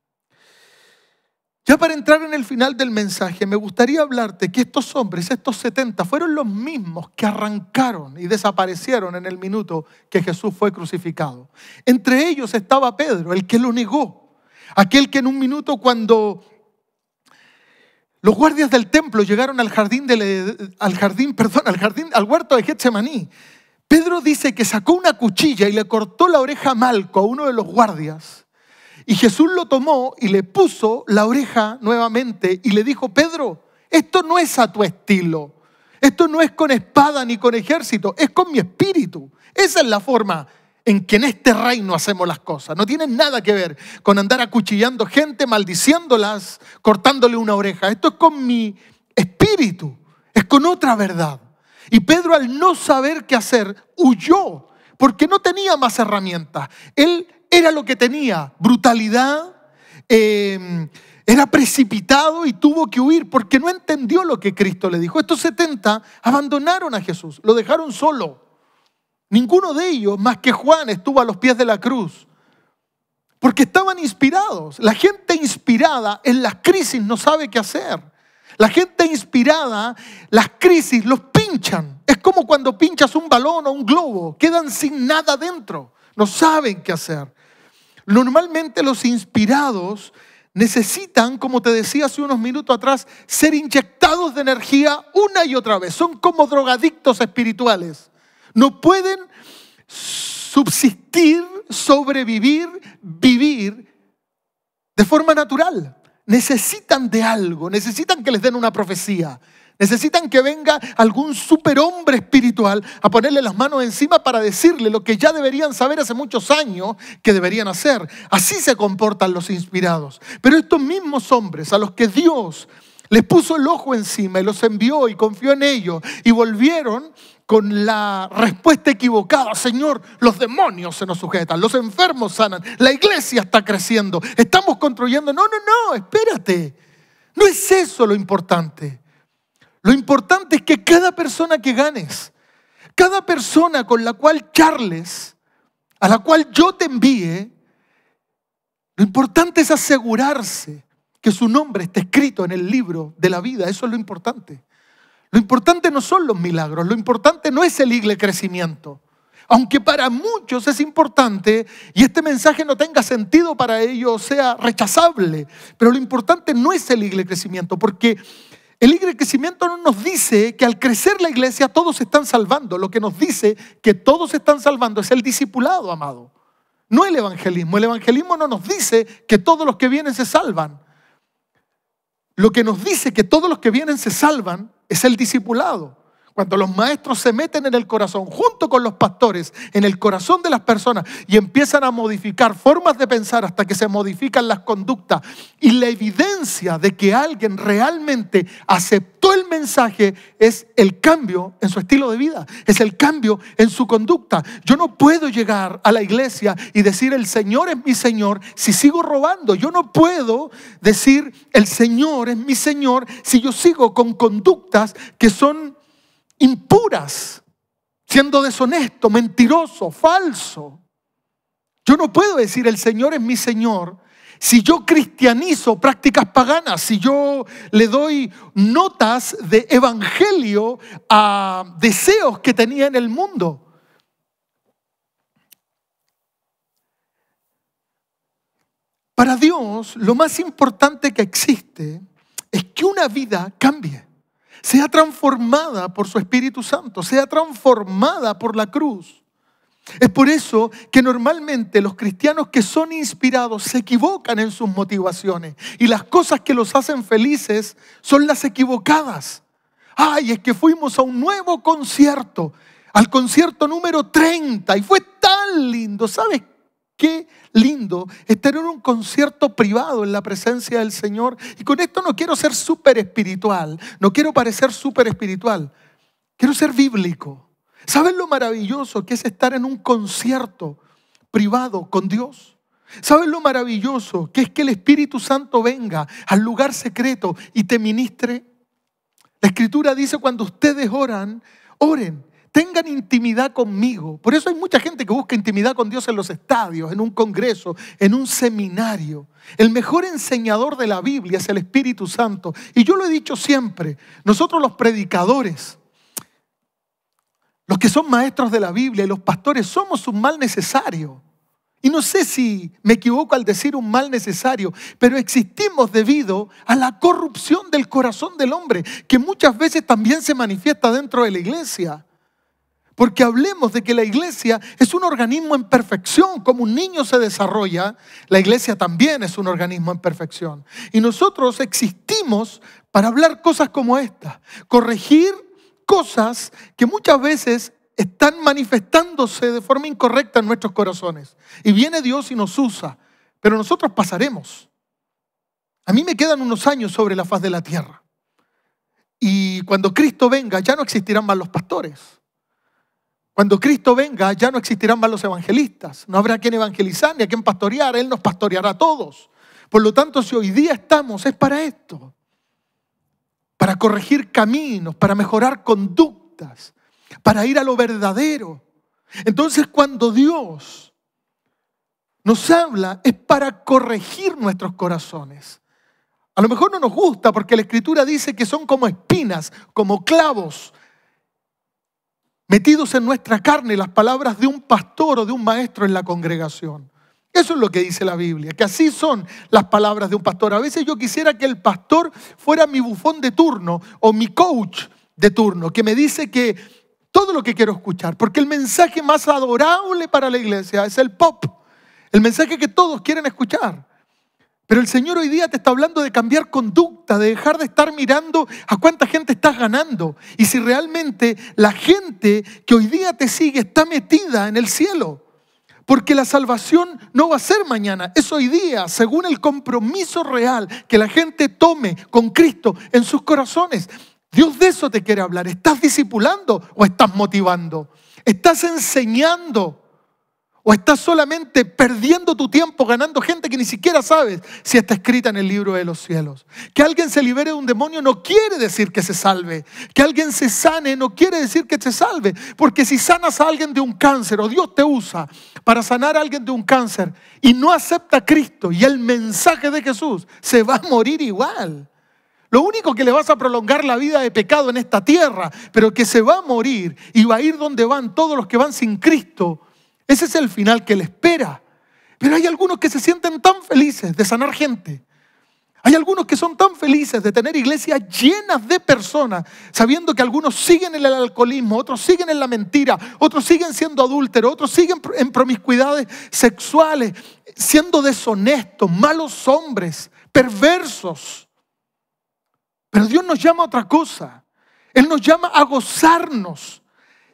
Ya para entrar en el final del mensaje, me gustaría hablarte que estos hombres, estos 70, fueron los mismos que arrancaron y desaparecieron en el minuto que Jesús fue crucificado. Entre ellos estaba Pedro, el que lo negó, aquel que en un minuto cuando los guardias del templo llegaron al jardín, eh, al jardín, perdón, al jardín, al huerto de Getsemaní, Pedro dice que sacó una cuchilla y le cortó la oreja mal Malco, uno de los guardias. Y Jesús lo tomó y le puso la oreja nuevamente y le dijo, Pedro, esto no es a tu estilo. Esto no es con espada ni con ejército, es con mi espíritu. Esa es la forma en que en este reino hacemos las cosas. No tiene nada que ver con andar acuchillando gente, maldiciéndolas, cortándole una oreja. Esto es con mi espíritu, es con otra verdad. Y Pedro al no saber qué hacer, huyó, porque no tenía más herramientas. Él era lo que tenía, brutalidad, em, era precipitado y tuvo que huir porque no entendió lo que Cristo le dijo. Estos 70 abandonaron a Jesús, lo dejaron solo. Ninguno de ellos, más que Juan, estuvo a los pies de la cruz. Porque estaban inspirados. La gente inspirada en las crisis no sabe qué hacer. La gente inspirada, las crisis los pinchan. Es como cuando pinchas un balón o un globo. Quedan sin nada dentro. No saben qué hacer. Normalmente los inspirados necesitan, como te decía hace unos minutos atrás, ser inyectados de energía una y otra vez. Son como drogadictos espirituales. No pueden subsistir, sobrevivir, vivir de forma natural. Necesitan de algo, necesitan que les den una profecía, Necesitan que venga algún superhombre espiritual a ponerle las manos encima para decirle lo que ya deberían saber hace muchos años que deberían hacer. Así se comportan los inspirados. Pero estos mismos hombres a los que Dios les puso el ojo encima y los envió y confió en ellos y volvieron con la respuesta equivocada. Señor, los demonios se nos sujetan, los enfermos sanan, la iglesia está creciendo, estamos construyendo. No, no, no, espérate. No es eso lo importante. Lo importante es que cada persona que ganes, cada persona con la cual charles, a la cual yo te envíe, lo importante es asegurarse que su nombre esté escrito en el libro de la vida. Eso es lo importante. Lo importante no son los milagros, lo importante no es el igle crecimiento. Aunque para muchos es importante y este mensaje no tenga sentido para ellos, sea rechazable, pero lo importante no es el igle crecimiento, porque el crecimiento no nos dice que al crecer la iglesia todos se están salvando. Lo que nos dice que todos se están salvando es el discipulado, amado. No el evangelismo. El evangelismo no nos dice que todos los que vienen se salvan. Lo que nos dice que todos los que vienen se salvan es el discipulado. Cuando los maestros se meten en el corazón, junto con los pastores, en el corazón de las personas y empiezan a modificar formas de pensar hasta que se modifican las conductas y la evidencia de que alguien realmente aceptó el mensaje es el cambio en su estilo de vida, es el cambio en su conducta. Yo no puedo llegar a la iglesia y decir el Señor es mi Señor si sigo robando. Yo no puedo decir el Señor es mi Señor si yo sigo con conductas que son impuras, siendo deshonesto, mentiroso, falso. Yo no puedo decir el Señor es mi Señor si yo cristianizo prácticas paganas, si yo le doy notas de evangelio a deseos que tenía en el mundo. Para Dios, lo más importante que existe es que una vida cambie sea transformada por su Espíritu Santo, sea transformada por la cruz. Es por eso que normalmente los cristianos que son inspirados se equivocan en sus motivaciones y las cosas que los hacen felices son las equivocadas. Ay, es que fuimos a un nuevo concierto, al concierto número 30 y fue tan lindo. ¿Sabes Qué lindo estar en un concierto privado en la presencia del Señor. Y con esto no quiero ser súper espiritual, no quiero parecer súper espiritual, quiero ser bíblico. ¿Saben lo maravilloso que es estar en un concierto privado con Dios? ¿Saben lo maravilloso que es que el Espíritu Santo venga al lugar secreto y te ministre? La Escritura dice cuando ustedes oran, oren Tengan intimidad conmigo. Por eso hay mucha gente que busca intimidad con Dios en los estadios, en un congreso, en un seminario. El mejor enseñador de la Biblia es el Espíritu Santo. Y yo lo he dicho siempre, nosotros los predicadores, los que son maestros de la Biblia y los pastores, somos un mal necesario. Y no sé si me equivoco al decir un mal necesario, pero existimos debido a la corrupción del corazón del hombre, que muchas veces también se manifiesta dentro de la iglesia porque hablemos de que la iglesia es un organismo en perfección, como un niño se desarrolla, la iglesia también es un organismo en perfección. Y nosotros existimos para hablar cosas como esta, corregir cosas que muchas veces están manifestándose de forma incorrecta en nuestros corazones. Y viene Dios y nos usa, pero nosotros pasaremos. A mí me quedan unos años sobre la faz de la tierra. Y cuando Cristo venga, ya no existirán más los pastores cuando Cristo venga, ya no existirán más los evangelistas, no habrá quien evangelizar ni a quien pastorear, Él nos pastoreará a todos. Por lo tanto, si hoy día estamos, es para esto, para corregir caminos, para mejorar conductas, para ir a lo verdadero. Entonces, cuando Dios nos habla, es para corregir nuestros corazones. A lo mejor no nos gusta porque la escritura dice que son como espinas, como clavos, metidos en nuestra carne las palabras de un pastor o de un maestro en la congregación. Eso es lo que dice la Biblia, que así son las palabras de un pastor. A veces yo quisiera que el pastor fuera mi bufón de turno o mi coach de turno, que me dice que todo lo que quiero escuchar, porque el mensaje más adorable para la iglesia es el pop, el mensaje que todos quieren escuchar. Pero el Señor hoy día te está hablando de cambiar conducta, de dejar de estar mirando a cuánta gente estás ganando y si realmente la gente que hoy día te sigue está metida en el cielo. Porque la salvación no va a ser mañana, es hoy día, según el compromiso real que la gente tome con Cristo en sus corazones. Dios de eso te quiere hablar. ¿Estás discipulando o estás motivando? ¿Estás enseñando? ¿O estás solamente perdiendo tu tiempo ganando gente que ni siquiera sabes si está escrita en el libro de los cielos? Que alguien se libere de un demonio no quiere decir que se salve. Que alguien se sane no quiere decir que se salve. Porque si sanas a alguien de un cáncer o Dios te usa para sanar a alguien de un cáncer y no acepta a Cristo y el mensaje de Jesús, se va a morir igual. Lo único que le vas a prolongar la vida de pecado en esta tierra, pero que se va a morir y va a ir donde van todos los que van sin Cristo ese es el final que le espera. Pero hay algunos que se sienten tan felices de sanar gente. Hay algunos que son tan felices de tener iglesias llenas de personas, sabiendo que algunos siguen en el alcoholismo, otros siguen en la mentira, otros siguen siendo adúlteros, otros siguen en promiscuidades sexuales, siendo deshonestos, malos hombres, perversos. Pero Dios nos llama a otra cosa. Él nos llama a gozarnos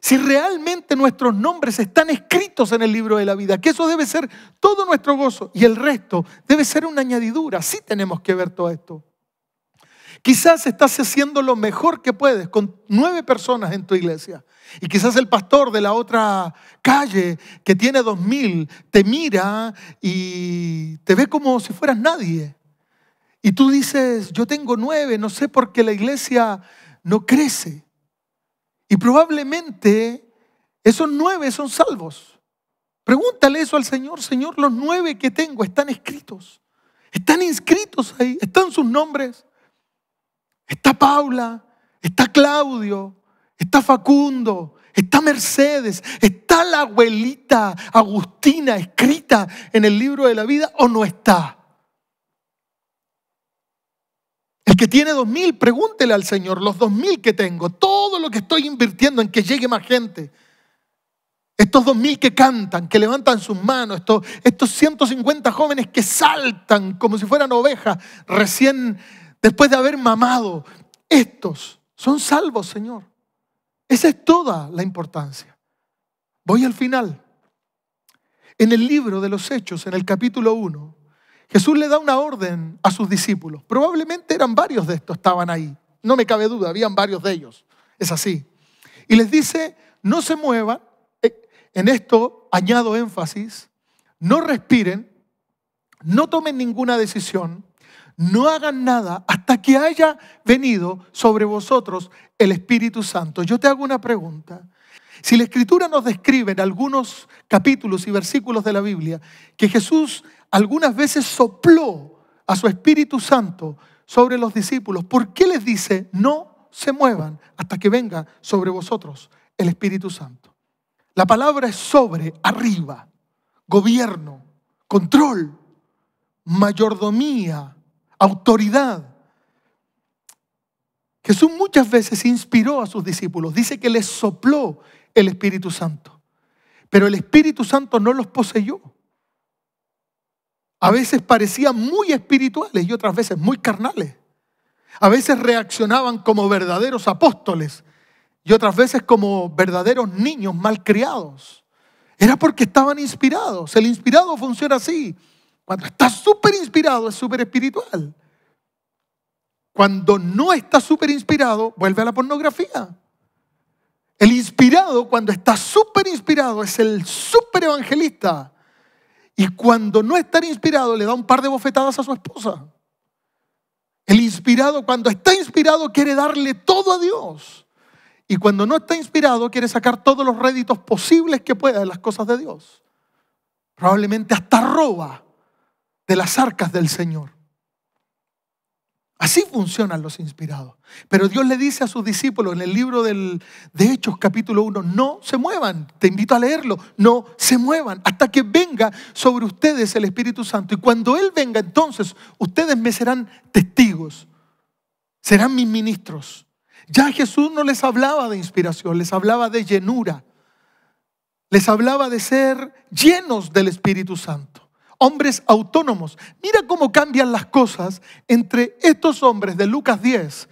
si realmente nuestros nombres están escritos en el libro de la vida, que eso debe ser todo nuestro gozo y el resto debe ser una añadidura. Sí tenemos que ver todo esto. Quizás estás haciendo lo mejor que puedes con nueve personas en tu iglesia. Y quizás el pastor de la otra calle que tiene dos mil te mira y te ve como si fueras nadie. Y tú dices, yo tengo nueve, no sé por qué la iglesia no crece. Y probablemente esos nueve son salvos. Pregúntale eso al Señor, Señor, los nueve que tengo están escritos. Están inscritos ahí, están sus nombres. Está Paula, está Claudio, está Facundo, está Mercedes, está la abuelita Agustina escrita en el libro de la vida o no está. que tiene dos mil, pregúntele al Señor, los dos mil que tengo, todo lo que estoy invirtiendo en que llegue más gente. Estos dos mil que cantan, que levantan sus manos, estos, estos 150 jóvenes que saltan como si fueran ovejas recién después de haber mamado, estos son salvos, Señor. Esa es toda la importancia. Voy al final. En el libro de los Hechos, en el capítulo 1, Jesús le da una orden a sus discípulos. Probablemente eran varios de estos, estaban ahí. No me cabe duda, habían varios de ellos. Es así. Y les dice, no se muevan. Eh, en esto añado énfasis. No respiren. No tomen ninguna decisión. No hagan nada hasta que haya venido sobre vosotros el Espíritu Santo. Yo te hago una pregunta. Si la escritura nos describe en algunos capítulos y versículos de la Biblia que Jesús algunas veces sopló a su Espíritu Santo sobre los discípulos, ¿por qué les dice no se muevan hasta que venga sobre vosotros el Espíritu Santo? La palabra es sobre, arriba, gobierno, control, mayordomía, autoridad. Jesús muchas veces inspiró a sus discípulos, dice que les sopló el Espíritu Santo. Pero el Espíritu Santo no los poseyó. A veces parecían muy espirituales y otras veces muy carnales. A veces reaccionaban como verdaderos apóstoles y otras veces como verdaderos niños malcriados. Era porque estaban inspirados. El inspirado funciona así. Cuando está súper inspirado es súper espiritual. Cuando no está súper inspirado, vuelve a la pornografía. El inspirado, cuando está súper inspirado, es el súper evangelista. Y cuando no está inspirado, le da un par de bofetadas a su esposa. El inspirado, cuando está inspirado, quiere darle todo a Dios. Y cuando no está inspirado, quiere sacar todos los réditos posibles que pueda de las cosas de Dios. Probablemente hasta roba de las arcas del Señor. Así funcionan los inspirados. Pero Dios le dice a sus discípulos en el libro de Hechos capítulo 1, no se muevan, te invito a leerlo, no se muevan hasta que venga sobre ustedes el Espíritu Santo. Y cuando Él venga, entonces ustedes me serán testigos, serán mis ministros. Ya Jesús no les hablaba de inspiración, les hablaba de llenura, les hablaba de ser llenos del Espíritu Santo hombres autónomos. Mira cómo cambian las cosas entre estos hombres de Lucas 10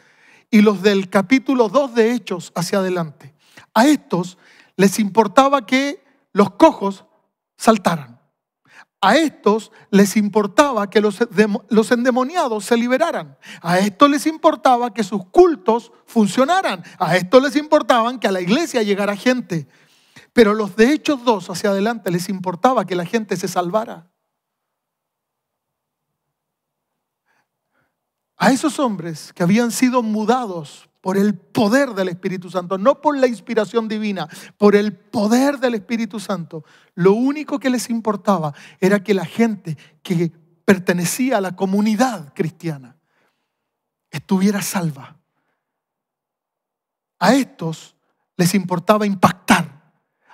y los del capítulo 2 de Hechos hacia adelante. A estos les importaba que los cojos saltaran. A estos les importaba que los, endemoniados se liberaran. A estos les importaba que sus cultos funcionaran. A estos les importaban que a la iglesia llegara gente. Pero los de Hechos 2 hacia adelante les importaba que la gente se salvara. a esos hombres que habían sido mudados por el poder del Espíritu Santo, no por la inspiración divina, por el poder del Espíritu Santo. Lo único que les importaba era que la gente que pertenecía a la comunidad cristiana estuviera salva. A estos les importaba impactar,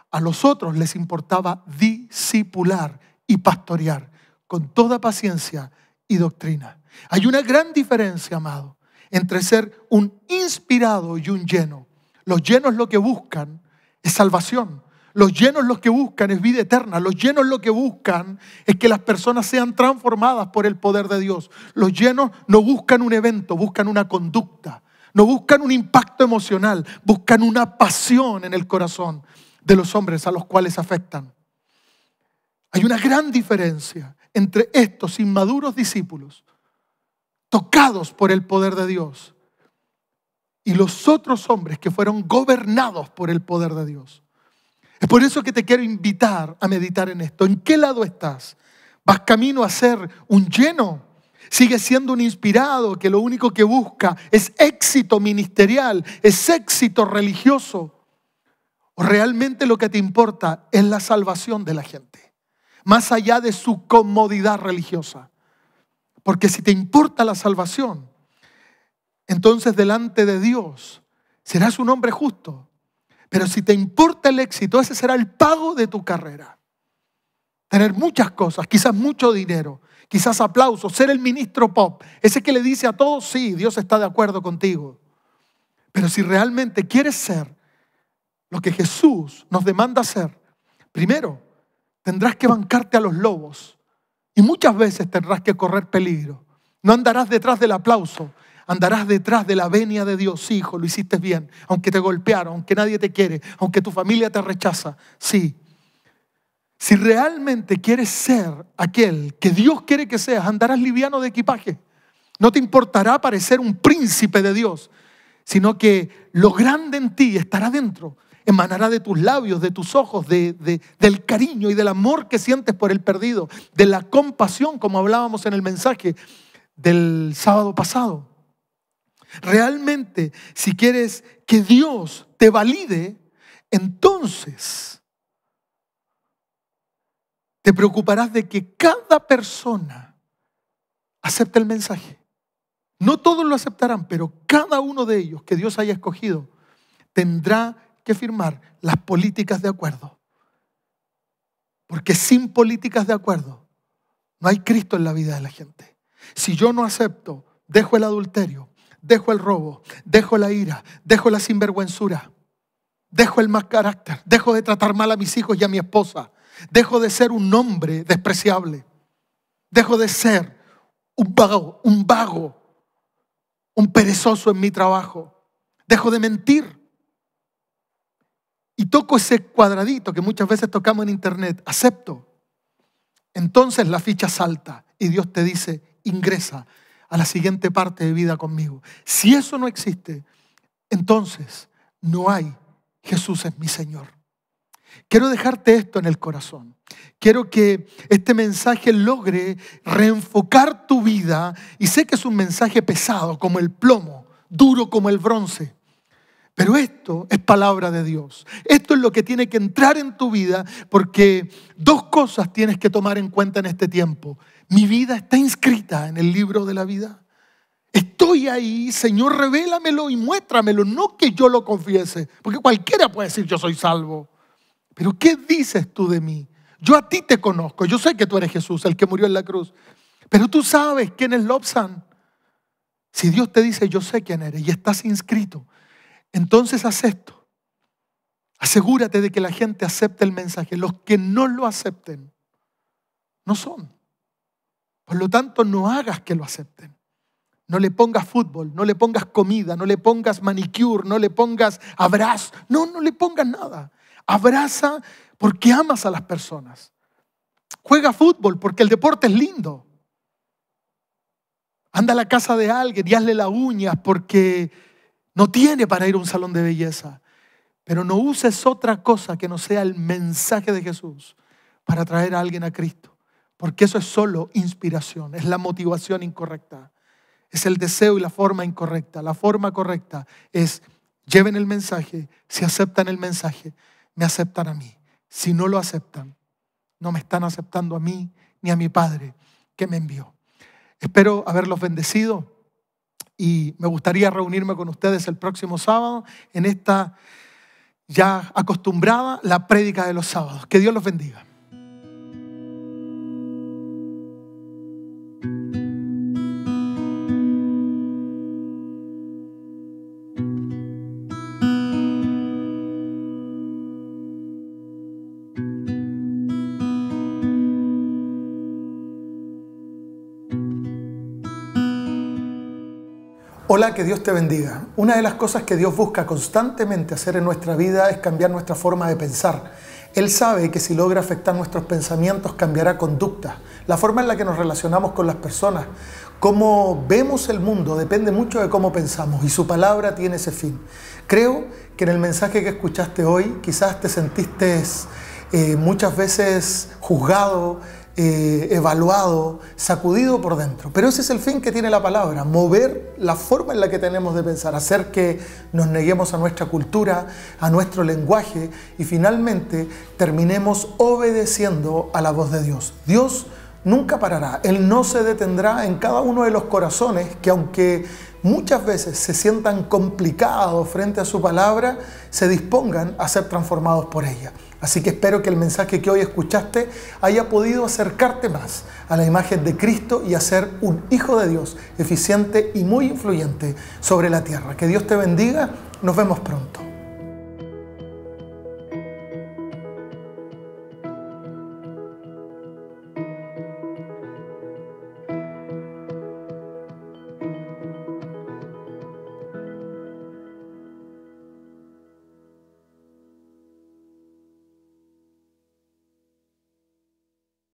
a los otros les importaba discipular y pastorear con toda paciencia y doctrina. Hay una gran diferencia, amado, entre ser un inspirado y un lleno. Los llenos lo que buscan es salvación. Los llenos lo que buscan es vida eterna. Los llenos lo que buscan es que las personas sean transformadas por el poder de Dios. Los llenos no buscan un evento, buscan una conducta. No buscan un impacto emocional, buscan una pasión en el corazón de los hombres a los cuales afectan. Hay una gran diferencia entre estos inmaduros discípulos tocados por el poder de Dios. Y los otros hombres que fueron gobernados por el poder de Dios. Es por eso que te quiero invitar a meditar en esto. ¿En qué lado estás? ¿Vas camino a ser un lleno? ¿Sigues siendo un inspirado que lo único que busca es éxito ministerial, es éxito religioso. ¿O realmente lo que te importa es la salvación de la gente, más allá de su comodidad religiosa? Porque si te importa la salvación, entonces delante de Dios serás un hombre justo. Pero si te importa el éxito, ese será el pago de tu carrera. Tener muchas cosas, quizás mucho dinero, quizás aplausos, ser el ministro pop, ese que le dice a todos, sí, Dios está de acuerdo contigo. Pero si realmente quieres ser lo que Jesús nos demanda ser, primero, tendrás que bancarte a los lobos y muchas veces tendrás que correr peligro. No andarás detrás del aplauso, andarás detrás de la venia de Dios. hijo, lo hiciste bien, aunque te golpearon, aunque nadie te quiere, aunque tu familia te rechaza. Sí. Si realmente quieres ser aquel que Dios quiere que seas, andarás liviano de equipaje. No te importará parecer un príncipe de Dios, sino que lo grande en ti estará dentro emanará de tus labios, de tus ojos, de, del cariño y del amor que sientes por el perdido, de la compasión, como hablábamos en el mensaje del sábado pasado. Realmente, si quieres que Dios te valide, entonces te preocuparás de que cada persona acepte el mensaje. No todos lo aceptarán, pero cada uno de ellos que Dios haya escogido tendrá que firmar las políticas de acuerdo. Porque sin políticas de acuerdo no hay Cristo en la vida de la gente. Si yo no acepto, dejo el adulterio, dejo el robo, dejo la ira, dejo la sinvergüenzura, dejo el mal carácter, dejo de tratar mal a mis hijos y a mi esposa, dejo de ser un hombre despreciable, dejo de ser un vago, un vago, un perezoso en mi trabajo, dejo de mentir, toco ese cuadradito que muchas veces tocamos en internet, acepto, entonces la ficha salta y Dios te dice, ingresa a la siguiente parte de vida conmigo. Si eso no existe, entonces no hay Jesús es mi Señor. Quiero dejarte esto en el corazón. Quiero que este mensaje logre reenfocar tu vida y sé que es un mensaje pesado como el plomo, duro como el bronce, pero esto es palabra de Dios. Esto es lo que tiene que entrar en tu vida porque dos cosas tienes que tomar en cuenta en este tiempo. Mi vida está inscrita en el libro de la vida. Estoy ahí, Señor, revélamelo y muéstramelo, no que yo lo confiese, porque cualquiera puede decir yo soy salvo. Pero ¿qué dices tú de mí? Yo a ti te conozco, yo sé que tú eres Jesús, el que murió en la cruz, pero tú sabes quién es Lobsan. Si Dios te dice yo sé quién eres y estás inscrito, entonces haz esto. Asegúrate de que la gente acepte el mensaje. Los que no lo acepten no son. Por lo tanto, no hagas que lo acepten. No le pongas fútbol, no le pongas comida, no le pongas manicure, no le pongas abrazo. No, no le pongas nada. Abraza porque amas a las personas. Juega fútbol porque el deporte es lindo. Anda a la casa de alguien y hazle las uñas porque no tiene para ir a un salón de belleza. Pero no uses otra cosa que no sea el mensaje de Jesús para traer a alguien a Cristo. Porque eso es solo inspiración, es la motivación incorrecta. Es el deseo y la forma incorrecta. La forma correcta es lleven el mensaje, si aceptan el mensaje, me aceptan a mí. Si no lo aceptan, no me están aceptando a mí ni a mi Padre que me envió. Espero haberlos bendecido y me gustaría reunirme con ustedes el próximo sábado en esta ya acostumbrada, la prédica de los sábados. Que Dios los bendiga. Hola, que Dios te bendiga. Una de las cosas que Dios busca constantemente hacer en nuestra vida es cambiar nuestra forma de pensar. Él sabe que si logra afectar nuestros pensamientos cambiará conducta. La forma en la que nos relacionamos con las personas, cómo vemos el mundo, depende mucho de cómo pensamos y su palabra tiene ese fin. Creo que en el mensaje que escuchaste hoy quizás te sentiste eh, muchas veces juzgado, eh, evaluado, sacudido por dentro. Pero ese es el fin que tiene la palabra, mover la forma en la que tenemos de pensar, hacer que nos neguemos a nuestra cultura, a nuestro lenguaje y finalmente terminemos obedeciendo a la voz de Dios. Dios nunca parará, Él no se detendrá en cada uno de los corazones que aunque muchas veces se sientan complicados frente a su palabra, se dispongan a ser transformados por ella. Así que espero que el mensaje que hoy escuchaste haya podido acercarte más a la imagen de Cristo y a ser un hijo de Dios eficiente y muy influyente sobre la tierra. Que Dios te bendiga, nos vemos pronto.